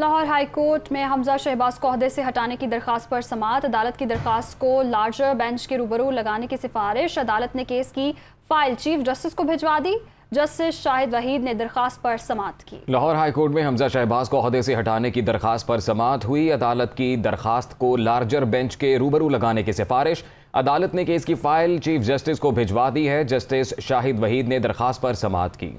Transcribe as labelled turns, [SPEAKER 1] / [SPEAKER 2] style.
[SPEAKER 1] Lahore high court में हमजा शहबाज को अहदे से हटाने की दरख्वास्त पर समात अदालत की दरख्वास्त को लार्जर बेंच के रूबरू लगाने की सिफारिश अदालत ने केस की फाइल चीफ जस्टिस को भिजवा दी जस्टिस शाहिद वहीद ने दरखास्त पर समात की
[SPEAKER 2] लाहौर हाई कोर्ट में हमजा शहबाज को अहदे से हटाने की दरखास्त पर समात हुई अदालत की दरखास्त को लार्जर बेंच के रूबरू लगाने की सिफारिश अदालत ने केस की फाइल चीफ जस्टिस को भिजवा दी है जस्टिस शाहिद वहीद ने दरखास्त पर समात की